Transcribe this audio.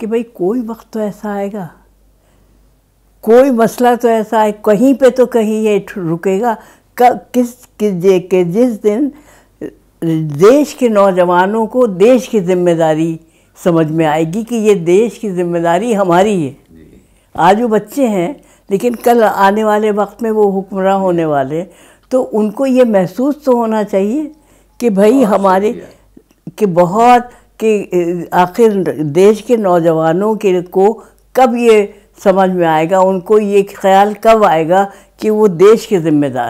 कि भाई कोई वक्त तो ऐसा आएगा कोई मसला तो ऐसा आए कहीं पे तो कहीं ये रुकेगा कब किस किस के जिस दिन देश के नौजवानों को देश की जिम्मेदारी समझ में आएगी कि ये देश की जिम्मेदारी हमारी है आज वो बच्चे हैं लेकिन कल आने वाले वक्त में वो हुक्मरान होने वाले तो उनको ये महसूस तो होना चाहिए कि भाई हाँ, हमारे कि बहुत कि आखिर देश के नौजवानों के को कब ये समझ में आएगा उनको ये ख्याल कब आएगा कि वो देश के ज़िम्मेदार